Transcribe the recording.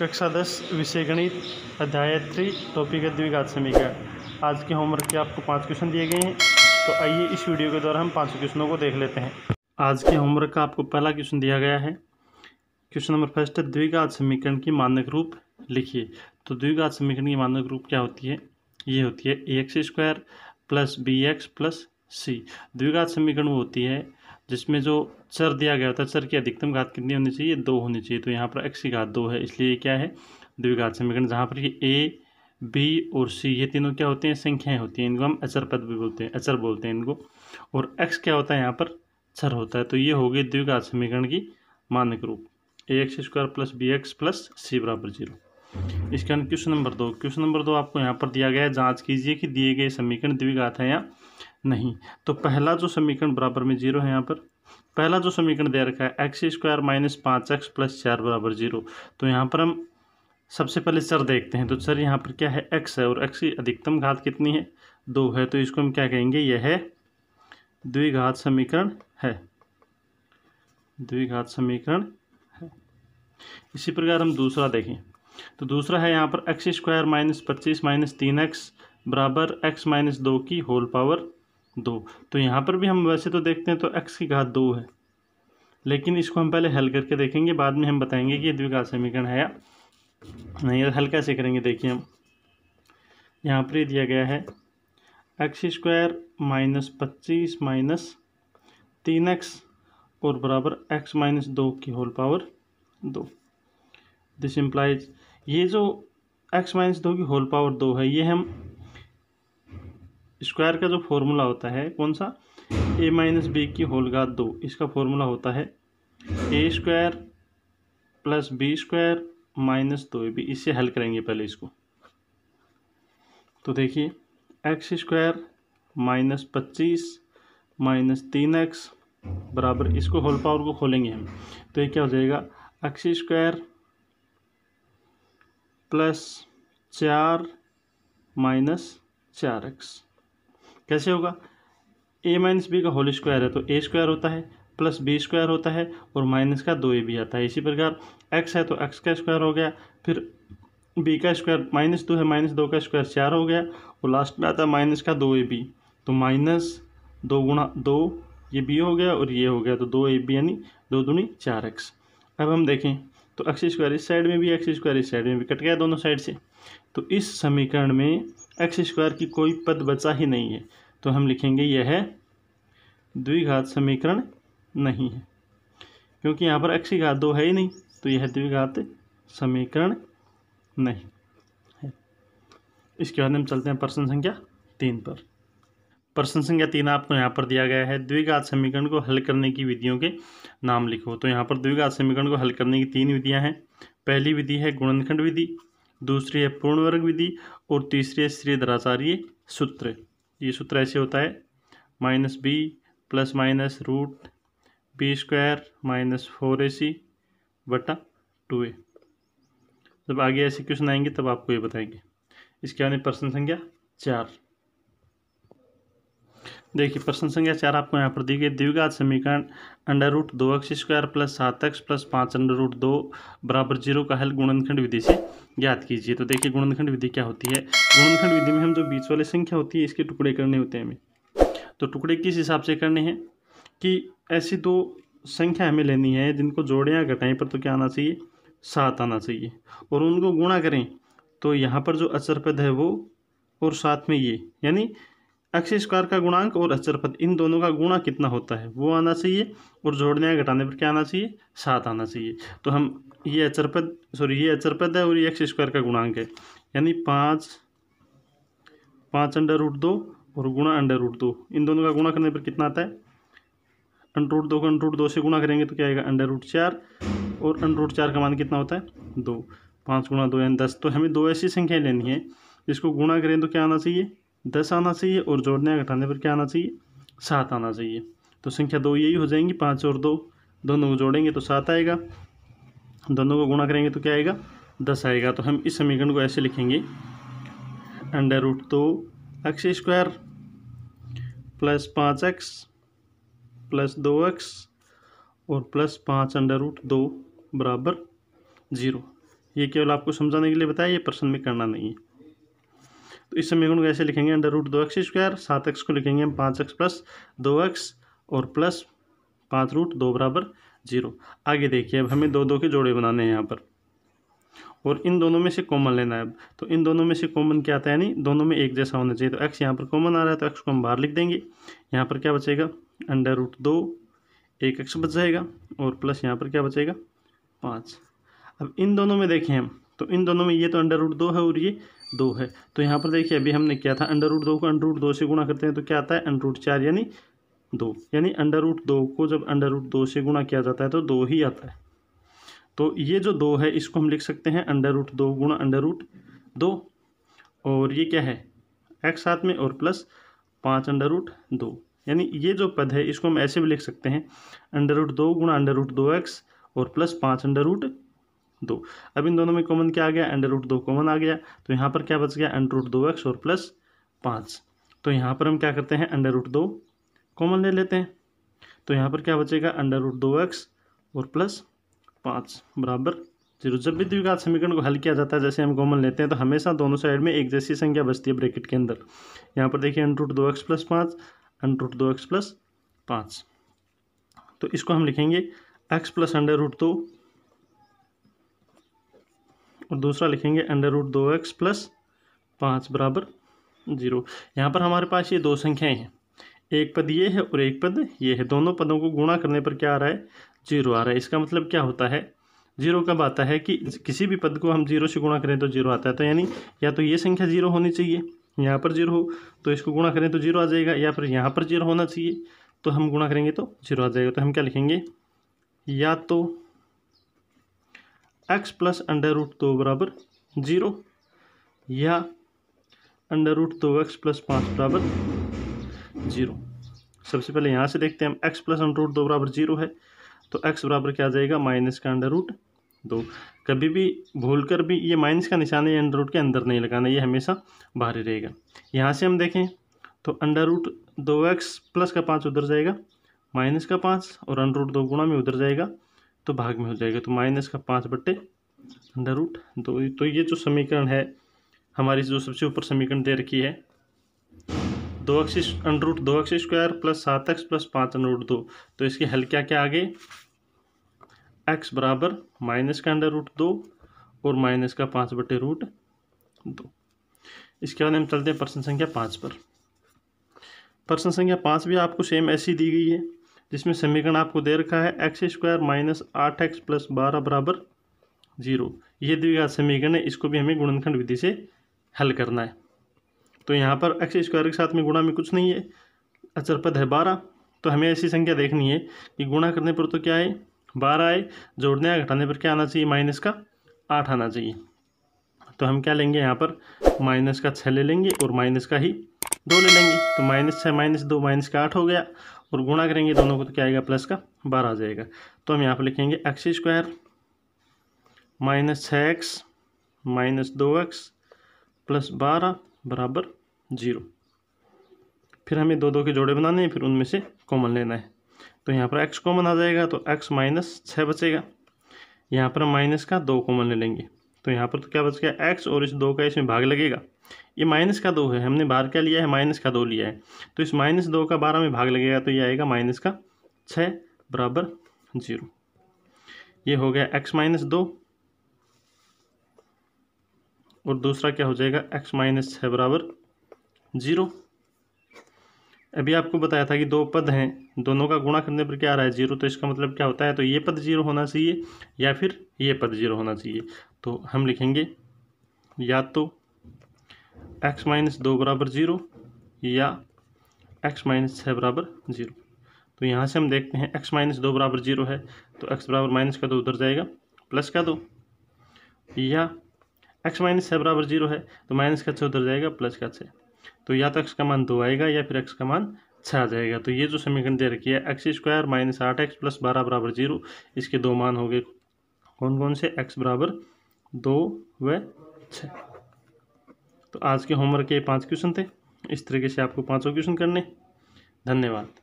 कक्षा दस विषय गणित अध्याय थ्री टॉपिक है द्विघात समीकरण आज के होमवर्क के आपको पांच क्वेश्चन दिए गए हैं तो आइए इस वीडियो के द्वारा हम पांचों क्वेश्चनों को देख लेते हैं आज के होमवर्क का आपको पहला क्वेश्चन दिया गया है क्वेश्चन नंबर फर्स्ट है द्विघात समीकरण की मानक रूप लिखिए तो द्विघात समीकरण की मानक रूप क्या होती है ये होती है A X square plus B X plus C द्विघात समीकरण वो होती है जिसमें जो चर दिया गया होता है चर की अधिकतम घात कितनी होनी चाहिए दो होनी चाहिए तो यहाँ पर एक्स की घात दो है इसलिए क्या है द्विघात समीकरण जहाँ पर ये ए बी और सी ये तीनों क्या होते हैं संख्याएं होती हैं इनको हम अचर पद भी बोलते हैं अचर बोलते हैं इनको और एक्स क्या होता है यहाँ पर चर होता है तो ये होगी द्विघात समीकरण की मानक रूप A X square plus B X plus C बराबर जीरो इसके अंदर क्वेश्चन नंबर दो क्वेश्चन नंबर दो आपको यहाँ पर दिया गया है जाँच कीजिए कि दिए गए समीकरण द्विघात है या नहीं तो पहला जो समीकरण बराबर में जीरो है यहाँ पर पहला जो समीकरण दे रखा है एक्स स्क्वायर माइनस पाँच एक्स प्लस चार बराबर जीरो तो यहाँ पर हम सबसे पहले चर देखते हैं तो चर यहाँ पर क्या है एक्स है और एक्स की अधिकतम घात कितनी है दो है तो इसको हम क्या कहेंगे यह है द्विघात समीकरण है द्विघात समीकरण है इसी प्रकार हम दूसरा देखें तो दूसरा है यहाँ पर एक्स स्क्वायर माइनस पच्चीस माइनस तीन एक्स बराबर एक्स माइनस दो की होल पावर दो तो यहाँ पर भी हम वैसे तो देखते हैं तो एक्स की घात दो है लेकिन इसको हम पहले हल करके देखेंगे बाद में हम बताएंगे कि द्विघात समीकरण है या नहीं हल कैसे करेंगे देखिए हम यहाँ पर दिया गया है एक्स स्क्वायर माइनस पच्चीस माइनस तीन एक्स और बराबर एक्स माइनस दो की होल पावर दो दिस इम्प्लाइज ये जो एक्स माइनस दो की होल पावर दो है ये हम स्क्वायर का जो फॉर्मूला होता है कौन सा ए माइनस बी की होल घात दो इसका फॉर्मूला होता है A square plus B square minus दो ए इससे हल करेंगे पहले इसको तो देखिए एक्स स्क्वायर माइनस पच्चीस माइनस तीन एक्स बराबर इसको होल पावर को खोलेंगे हम तो ये क्या हो जाएगा एक्स स्क्वायर प्लस चार माइनस चार एक्स कैसे होगा ए माइनस बी का होल स्क्वायर है तो ए स्क्वायर होता है प्लस बी स्क्वायर होता है और माइनस का दो ए बी आता है इसी प्रकार एक्स है तो एक्स का स्क्वायर हो गया फिर बी का स्क्वायर माइनस दो है माइनस दो का स्क्वायर चार हो गया और लास्ट में आता है माइनस का दो ए बी तो माइनस दो गुणा दो ये बी हो गया और ये हो गया तो दो ए बी यानी दो दूनी चार एक्स अब हम देखें तो एक्स स्क्वायर इस साइड में भी एक्स स्क्वायर इस साइड में भी कट गया दोनों साइड से तो इस समीकरण में एक्स स्क्वायर की कोई पद बचा ही नहीं है तो हम लिखेंगे यह द्विघात समीकरण नहीं है क्योंकि यहाँ पर एक्स घात दो है ही नहीं तो यह द्विघात समीकरण नहीं है इसके बाद हम चलते हैं प्रश्न संख्या तीन पर प्रश्न संख्या तीन आपको यहाँ पर दिया गया है द्विघात समीकरण को हल करने की विधियों के नाम लिखो तो यहाँ पर द्विघात समीकरण को हल करने की तीन विधियाँ हैं पहली विधि है गुणनखंड विधि दूसरी है पूर्ण वर्ग विधि और तीसरी है श्रीधराचार्य सूत्र ये सूत्र ऐसे होता है minus B plus minus root B square minus four A C बटा टू ए जब आगे ऐसे क्वेश्चन आएंगे तब आपको ये बताएंगे इसके आने प्रश्न संख्या चार देखिए प्रश्न संख्या चार आपको यहाँ पर दी गई द्विघात समीकरण अंडर रूट दो एक्स स्क्वायर प्लस सात एक्स प्लस पाँच अंडर रूट दो बराबर जीरो का हल गुणनखंड विधि से ज्ञात कीजिए तो देखिए गुणनखंड विधि क्या होती है गुणनखंड विधि में हम जो बीच वाली संख्या होती है इसके टुकड़े करने होते हैं हमें तो टुकड़े किस हिसाब से करने हैं कि ऐसी दो संख्या हमें लेनी है जिनको जोड़ें या घटाएं पर तो क्या आना चाहिए सात आना चाहिए और उनको गुणा करें तो यहाँ पर जो अचर पद है वो और साथ में ये यानी एक्स स्क्वायर का गुणांक और अचरपद इन दोनों का गुणा कितना होता है वो आना चाहिए और जोड़ने या घटाने पर क्या आना चाहिए सात आना चाहिए तो हम ये अचरपद सॉरी ये अचरपद है और ये एक्स स्क्वायर का गुणांक है यानी पाँच पाँच अंडर रूट दो और गुणा अंडर रूट दो इन दोनों का गुणा करने पर कितना आता है अंडर रूट दो का अंडर रूट दो से गुणा करेंगे तो क्या आएगा अंडर रूट चार और अंडर रूट चार का मान कितना होता है दो पाँच गुणा दो यानी दस तो हमें दो ऐसी संख्याएँ लेनी है जिसको गुणा करें तो क्या आना चाहिए दस आना चाहिए और जोड़ने घटाने पर क्या आना चाहिए सात आना चाहिए तो संख्या दो यही हो जाएंगी पाँच और दो दोनों को जोड़ेंगे तो सात आएगा दोनों को गुणा करेंगे तो क्या आएगा दस आएगा तो हम इस समीकरण को ऐसे लिखेंगे अंडर रूट दो एक्स स्क्वायर प्लस पाँच एक्स प्लस दो एक्स और प्लस पाँच अंडर रूट दो बराबर ज़ीरो ये केवल आपको समझाने के लिए बताया ये प्रश्न में करना नहीं है तो इस समीकरण को ऐसे लिखेंगे अंडर रूट दो एक्स स्क्वायर सात एक्स को लिखेंगे हम पाँच एक्स प्लस दो एक्स और प्लस पाँच रूट दो बराबर जीरो आगे देखिए अब हमें दो दो के जोड़े बनाने हैं यहाँ पर और इन दोनों में से कॉमन लेना है अब तो इन दोनों में से कॉमन क्या आता है यानी दोनों में एक जैसा होना चाहिए तो एक्स यहाँ पर कॉमन आ रहा है तो एक्स को हम बाहर लिख देंगे यहाँ पर क्या बचेगा अंडर रूट दो एक एक्स बच जाएगा और प्लस यहाँ पर क्या बचेगा पाँच अब इन दोनों में देखें हम तो इन दोनों में ये तो अंडर रूट दो है और ये दो है तो यहाँ पर देखिए अभी हमने क्या था अंडर रूट दो को अंडर रूट दो से गुणा करते हैं तो क्या आता है अंडर रूट चार यानी दो यानी अंडर रूट दो को जब अंडर रूट दो से गुणा किया जाता है तो दो ही आता है तो ये जो दो है इसको हम लिख सकते हैं अंडर रूट दो गुणा अंडर रूट दो और ये क्या है एक्स साथ में और प्लस पाँच अंडर रूट दो यानी ये जो पद है इसको हम ऐसे भी लिख सकते हैं अंडर रूट दो गुणा अंडर रूट दो एक्स और प्लस पाँच अंडर रूट दो अब इन दोनों में कॉमन क्या आ गया अंडर रूट दो कॉमन आ गया तो यहाँ पर क्या बच गया अंडर रूट दो एक्स और प्लस पाँच तो यहाँ पर हम क्या करते हैं अंडर रूट दो कॉमन ले लेते हैं तो यहाँ पर क्या बचेगा अंडर रूट दो एक्स और प्लस पाँच बराबर जीरो जब भी द्विघात समीकरण को हल किया जाता है जैसे हम कॉमन लेते हैं तो हमेशा दोनों साइड में एक जैसी संख्या बचती है ब्रैकेट के अंदर यहाँ पर देखिए अंडर रूट दो एक्स प्लस पाँच अंडर रूट दो एक्स प्लस पाँच तो इसको हम लिखेंगे एक्स प्लस अंडर रूट दो और दूसरा लिखेंगे अंडर रूट दो एक्स प्लस पाँच बराबर जीरो यहाँ पर हमारे पास ये दो संख्याएं हैं एक पद ये है और एक पद ये है दोनों पदों को गुणा करने पर क्या आ रहा है जीरो आ रहा है इसका मतलब क्या होता है जीरो कब आता है कि किसी भी पद को हम जीरो से गुणा करें तो जीरो आता है तो यानी या तो ये संख्या जीरो होनी चाहिए यहाँ पर जीरो हो तो इसको गुणा करें तो जीरो आ जाएगा या फिर यहाँ पर जीरो होना चाहिए तो हम गुणा करेंगे तो जीरो आ जाएगा तो हम क्या लिखेंगे या तो एक्स प्लस अंडर रूट दो बराबर ज़ीरो या अंडर रूट दो एक्स प्लस पाँच बराबर ज़ीरो सबसे पहले यहाँ से देखते हैं हम एक्स प्लस अंडर रूट दो बराबर ज़ीरो है तो एक्स बराबर क्या आ जाएगा माइनस का अंडर रूट दो कभी भी भूल कर भी ये माइनस का निशान है अंडर रूट के अंदर नहीं लगाना ये हमेशा बाहर ही रहेगा यहाँ से हम देखें तो अंडर रूट दो एक्स प्लस का पाँच उधर जाएगा माइनस का पाँच और अंडर रूट दो गुणा में उधर जाएगा तो भाग में हो जाएगा तो माइनस का पाँच बटे अंडर रूट दो तो, तो ये जो समीकरण है हमारी जो सबसे ऊपर समीकरण दे रखी है दो एक्स अंडर रूट दो एक्स स्क्वायर प्लस सात एक्स प्लस पाँच अंडर रूट दो तो इसके हल क्या क्या आ गए एक्स बराबर माइनस का अंडर रूट दो और माइनस का पाँच बटे रूट दो इसके बाद हम चलते हैं प्रश्न संख्या पाँच पर प्रश्न संख्या पाँच भी आपको सेम ऐसी दी गई है जिसमें समीकरण आपको दे रखा है एक्स स्क्वायर माइनस आठ एक्स प्लस बारह बराबर जीरो ये द्विघात समीकरण है इसको भी हमें गुणनखंड विधि से हल करना है तो यहाँ पर एक्स स्क्वायर के साथ में गुणा में कुछ नहीं है अचर पद है बारह तो हमें ऐसी संख्या देखनी है कि गुणा करने पर तो क्या है बारह आए जोड़ने या घटाने पर क्या आना चाहिए माइनस का आठ आना चाहिए तो हम क्या लेंगे यहाँ पर माइनस का छः ले लेंगे और माइनस का ही दो ले लेंगे तो माइनस छः माइनस दो माइनस का आठ हो गया और गुणा करेंगे दोनों को तो क्या आएगा प्लस का बारह आ जाएगा तो हम यहाँ पर लिखेंगे एक्स स्क्वायर माइनस छः एक्स माइनस दो एक्स प्लस बारह बराबर जीरो फिर हमें दो दो के जोड़े बनाने हैं फिर उनमें से कॉमन लेना है तो यहाँ पर एक्स कॉमन आ जाएगा तो एक्स माइनस छः बचेगा यहाँ पर माइनस का दो कॉमन ले लेंगे तो यहाँ पर तो क्या बच गया एक्स और इस दो का इसमें भाग लगेगा ये माइनस का दो है हमने बाहर क्या लिया है माइनस का दो लिया है तो इस माइनस दो का बारह में भाग लगेगा तो ये आएगा माइनस का छः बराबर जीरो ये हो गया एक्स माइनस दो और दूसरा क्या हो जाएगा एक्स माइनस छः बराबर जीरो अभी आपको बताया था कि दो पद हैं दोनों का गुणा करने पर क्या आ रहा है जीरो तो इसका मतलब क्या होता है तो ये पद जीरो होना चाहिए या फिर ये पद जीरो होना चाहिए तो हम लिखेंगे या तो एक्स माइनस दो बराबर ज़ीरो या एक्स माइनस छः बराबर ज़ीरो तो यहाँ से हम देखते हैं एक्स माइनस दो बराबर ज़ीरो है तो एक्स बराबर माइनस का दो उधर जाएगा प्लस का दो या एक्स माइनस छः बराबर जीरो है तो माइनस का छः उधर जाएगा प्लस का छः तो या तो एक्स का मान दो आएगा या फिर एक्स का मान छः आ जाएगा तो ये जो समीकरण दे रखी है एक्स स्क्वायर माइनस आठ एक्स प्लस बारह बराबर जीरो इसके दो मान हो गए कौन कौन से एक्स बराबर दो व छः तो आज के होमवर्क के पाँच क्वेश्चन थे इस तरीके से आपको पांचों क्वेश्चन करने धन्यवाद